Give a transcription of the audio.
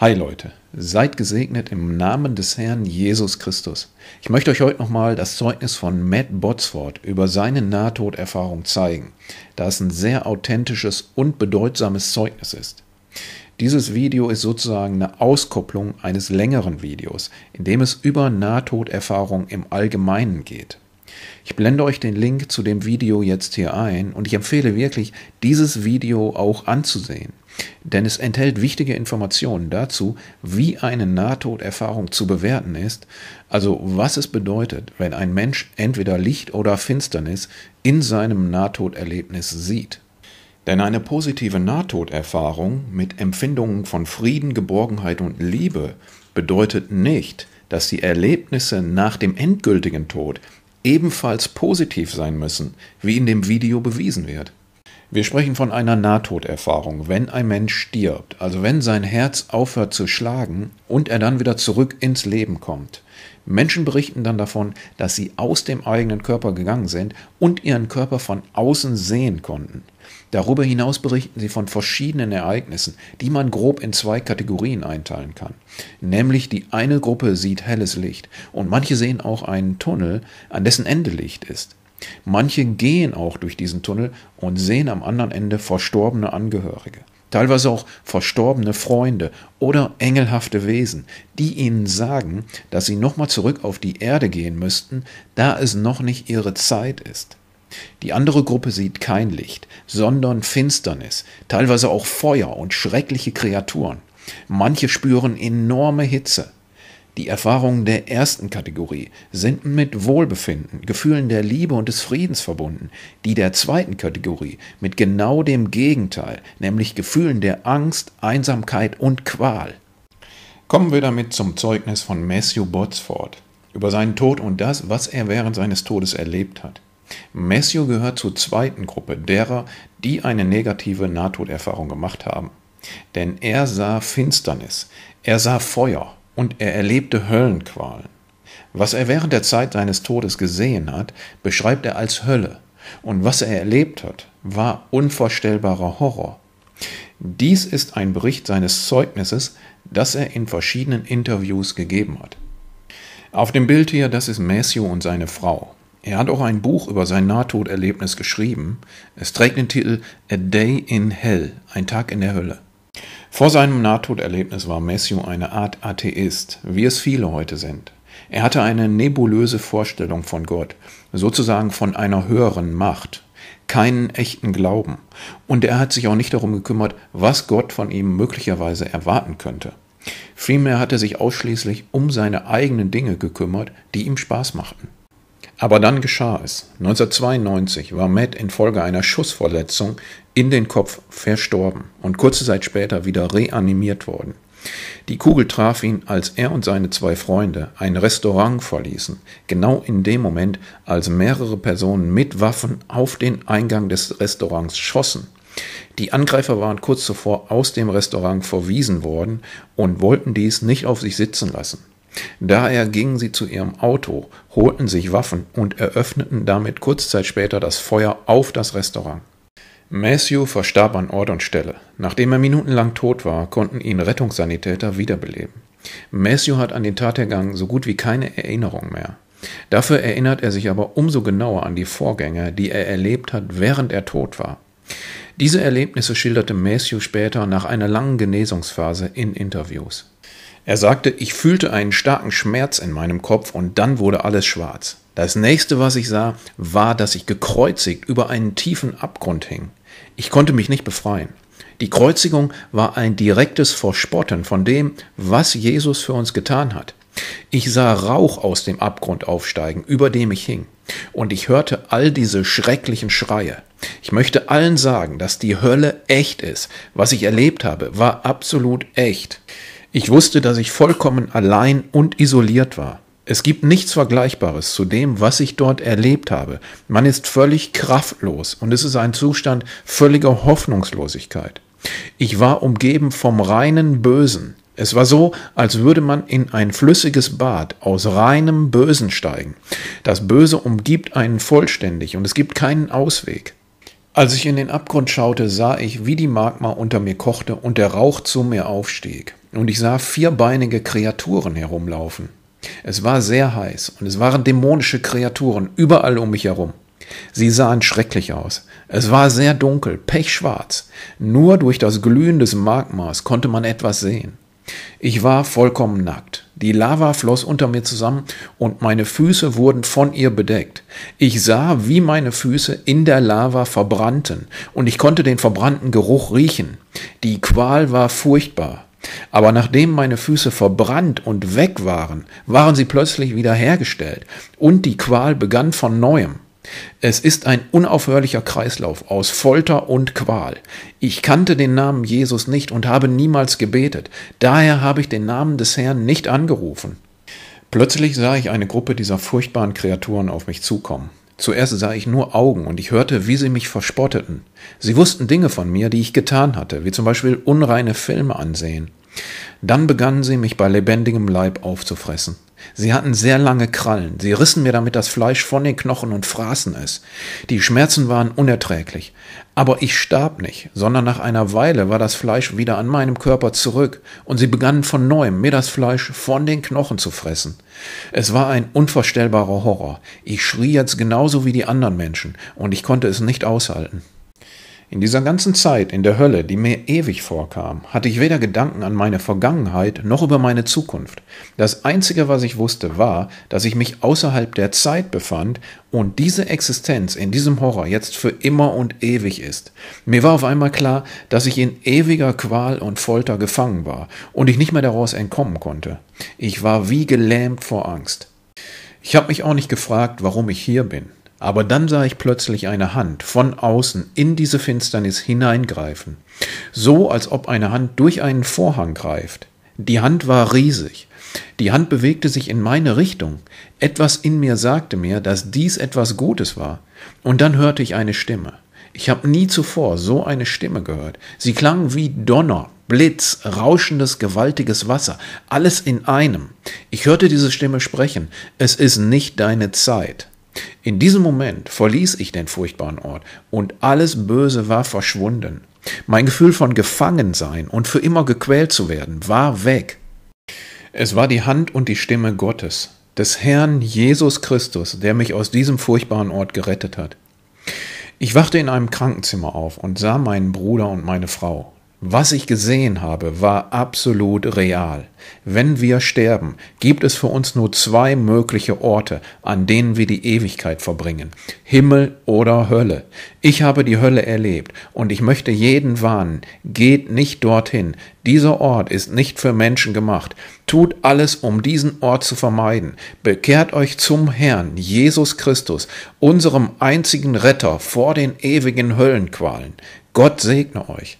Hi Leute, seid gesegnet im Namen des Herrn Jesus Christus. Ich möchte euch heute nochmal das Zeugnis von Matt Botsford über seine Nahtoderfahrung zeigen, da es ein sehr authentisches und bedeutsames Zeugnis ist. Dieses Video ist sozusagen eine Auskopplung eines längeren Videos, in dem es über Nahtoderfahrung im Allgemeinen geht. Ich blende euch den Link zu dem Video jetzt hier ein und ich empfehle wirklich, dieses Video auch anzusehen denn es enthält wichtige Informationen dazu, wie eine Nahtoderfahrung zu bewerten ist, also was es bedeutet, wenn ein Mensch entweder Licht oder Finsternis in seinem Nahtoderlebnis sieht. Denn eine positive Nahtoderfahrung mit Empfindungen von Frieden, Geborgenheit und Liebe bedeutet nicht, dass die Erlebnisse nach dem endgültigen Tod ebenfalls positiv sein müssen, wie in dem Video bewiesen wird. Wir sprechen von einer Nahtoderfahrung, wenn ein Mensch stirbt, also wenn sein Herz aufhört zu schlagen und er dann wieder zurück ins Leben kommt. Menschen berichten dann davon, dass sie aus dem eigenen Körper gegangen sind und ihren Körper von außen sehen konnten. Darüber hinaus berichten sie von verschiedenen Ereignissen, die man grob in zwei Kategorien einteilen kann. Nämlich die eine Gruppe sieht helles Licht und manche sehen auch einen Tunnel, an dessen Ende Licht ist. Manche gehen auch durch diesen Tunnel und sehen am anderen Ende verstorbene Angehörige, teilweise auch verstorbene Freunde oder engelhafte Wesen, die ihnen sagen, dass sie nochmal zurück auf die Erde gehen müssten, da es noch nicht ihre Zeit ist. Die andere Gruppe sieht kein Licht, sondern Finsternis, teilweise auch Feuer und schreckliche Kreaturen. Manche spüren enorme Hitze, die Erfahrungen der ersten Kategorie sind mit Wohlbefinden, Gefühlen der Liebe und des Friedens verbunden, die der zweiten Kategorie mit genau dem Gegenteil, nämlich Gefühlen der Angst, Einsamkeit und Qual. Kommen wir damit zum Zeugnis von Matthew Botsford über seinen Tod und das, was er während seines Todes erlebt hat. Matthew gehört zur zweiten Gruppe derer, die eine negative Nahtoderfahrung gemacht haben. Denn er sah Finsternis, er sah Feuer, und er erlebte Höllenqualen. Was er während der Zeit seines Todes gesehen hat, beschreibt er als Hölle, und was er erlebt hat, war unvorstellbarer Horror. Dies ist ein Bericht seines Zeugnisses, das er in verschiedenen Interviews gegeben hat. Auf dem Bild hier, das ist Matthew und seine Frau. Er hat auch ein Buch über sein Nahtoderlebnis geschrieben. Es trägt den Titel A Day in Hell, ein Tag in der Hölle. Vor seinem Nahtoderlebnis war Matthew eine Art Atheist, wie es viele heute sind. Er hatte eine nebulöse Vorstellung von Gott, sozusagen von einer höheren Macht, keinen echten Glauben, und er hat sich auch nicht darum gekümmert, was Gott von ihm möglicherweise erwarten könnte. Vielmehr hat er sich ausschließlich um seine eigenen Dinge gekümmert, die ihm Spaß machten. Aber dann geschah es. 1992 war Matt infolge einer Schussverletzung in den Kopf verstorben und kurze Zeit später wieder reanimiert worden. Die Kugel traf ihn, als er und seine zwei Freunde ein Restaurant verließen, genau in dem Moment, als mehrere Personen mit Waffen auf den Eingang des Restaurants schossen. Die Angreifer waren kurz zuvor aus dem Restaurant verwiesen worden und wollten dies nicht auf sich sitzen lassen. Daher gingen sie zu ihrem Auto, holten sich Waffen und eröffneten damit kurze Zeit später das Feuer auf das Restaurant. Matthew verstarb an Ort und Stelle. Nachdem er minutenlang tot war, konnten ihn Rettungssanitäter wiederbeleben. Matthew hat an den Tathergang so gut wie keine Erinnerung mehr. Dafür erinnert er sich aber umso genauer an die Vorgänge, die er erlebt hat, während er tot war. Diese Erlebnisse schilderte Matthew später nach einer langen Genesungsphase in Interviews. Er sagte, ich fühlte einen starken Schmerz in meinem Kopf und dann wurde alles schwarz. Das nächste, was ich sah, war, dass ich gekreuzigt über einen tiefen Abgrund hing. Ich konnte mich nicht befreien. Die Kreuzigung war ein direktes Verspotten von dem, was Jesus für uns getan hat. Ich sah Rauch aus dem Abgrund aufsteigen, über dem ich hing, und ich hörte all diese schrecklichen Schreie. Ich möchte allen sagen, dass die Hölle echt ist. Was ich erlebt habe, war absolut echt. Ich wusste, dass ich vollkommen allein und isoliert war. Es gibt nichts Vergleichbares zu dem, was ich dort erlebt habe. Man ist völlig kraftlos und es ist ein Zustand völliger Hoffnungslosigkeit. Ich war umgeben vom reinen Bösen. Es war so, als würde man in ein flüssiges Bad aus reinem Bösen steigen. Das Böse umgibt einen vollständig und es gibt keinen Ausweg. Als ich in den Abgrund schaute, sah ich, wie die Magma unter mir kochte und der Rauch zu mir aufstieg. Und ich sah vierbeinige Kreaturen herumlaufen. Es war sehr heiß und es waren dämonische Kreaturen überall um mich herum. Sie sahen schrecklich aus. Es war sehr dunkel, pechschwarz. Nur durch das Glühen des Magmas konnte man etwas sehen. Ich war vollkommen nackt. Die Lava floss unter mir zusammen und meine Füße wurden von ihr bedeckt. Ich sah, wie meine Füße in der Lava verbrannten und ich konnte den verbrannten Geruch riechen. Die Qual war furchtbar. Aber nachdem meine Füße verbrannt und weg waren, waren sie plötzlich wieder hergestellt und die Qual begann von neuem. Es ist ein unaufhörlicher Kreislauf aus Folter und Qual. Ich kannte den Namen Jesus nicht und habe niemals gebetet, daher habe ich den Namen des Herrn nicht angerufen. Plötzlich sah ich eine Gruppe dieser furchtbaren Kreaturen auf mich zukommen. Zuerst sah ich nur Augen und ich hörte, wie sie mich verspotteten. Sie wussten Dinge von mir, die ich getan hatte, wie zum Beispiel unreine Filme ansehen. Dann begannen sie mich bei lebendigem Leib aufzufressen. Sie hatten sehr lange Krallen. Sie rissen mir damit das Fleisch von den Knochen und fraßen es. Die Schmerzen waren unerträglich. Aber ich starb nicht, sondern nach einer Weile war das Fleisch wieder an meinem Körper zurück und sie begannen von neuem, mir das Fleisch von den Knochen zu fressen. Es war ein unvorstellbarer Horror. Ich schrie jetzt genauso wie die anderen Menschen und ich konnte es nicht aushalten. In dieser ganzen Zeit in der Hölle, die mir ewig vorkam, hatte ich weder Gedanken an meine Vergangenheit noch über meine Zukunft. Das Einzige, was ich wusste, war, dass ich mich außerhalb der Zeit befand und diese Existenz in diesem Horror jetzt für immer und ewig ist. Mir war auf einmal klar, dass ich in ewiger Qual und Folter gefangen war und ich nicht mehr daraus entkommen konnte. Ich war wie gelähmt vor Angst. Ich habe mich auch nicht gefragt, warum ich hier bin. Aber dann sah ich plötzlich eine Hand von außen in diese Finsternis hineingreifen, so als ob eine Hand durch einen Vorhang greift. Die Hand war riesig. Die Hand bewegte sich in meine Richtung. Etwas in mir sagte mir, dass dies etwas Gutes war. Und dann hörte ich eine Stimme. Ich habe nie zuvor so eine Stimme gehört. Sie klang wie Donner, Blitz, rauschendes, gewaltiges Wasser, alles in einem. Ich hörte diese Stimme sprechen. Es ist nicht deine Zeit. In diesem Moment verließ ich den furchtbaren Ort und alles Böse war verschwunden. Mein Gefühl von Gefangensein und für immer gequält zu werden war weg. Es war die Hand und die Stimme Gottes, des Herrn Jesus Christus, der mich aus diesem furchtbaren Ort gerettet hat. Ich wachte in einem Krankenzimmer auf und sah meinen Bruder und meine Frau. Was ich gesehen habe, war absolut real. Wenn wir sterben, gibt es für uns nur zwei mögliche Orte, an denen wir die Ewigkeit verbringen. Himmel oder Hölle. Ich habe die Hölle erlebt und ich möchte jeden warnen, geht nicht dorthin. Dieser Ort ist nicht für Menschen gemacht. Tut alles, um diesen Ort zu vermeiden. Bekehrt euch zum Herrn, Jesus Christus, unserem einzigen Retter vor den ewigen Höllenqualen. Gott segne euch.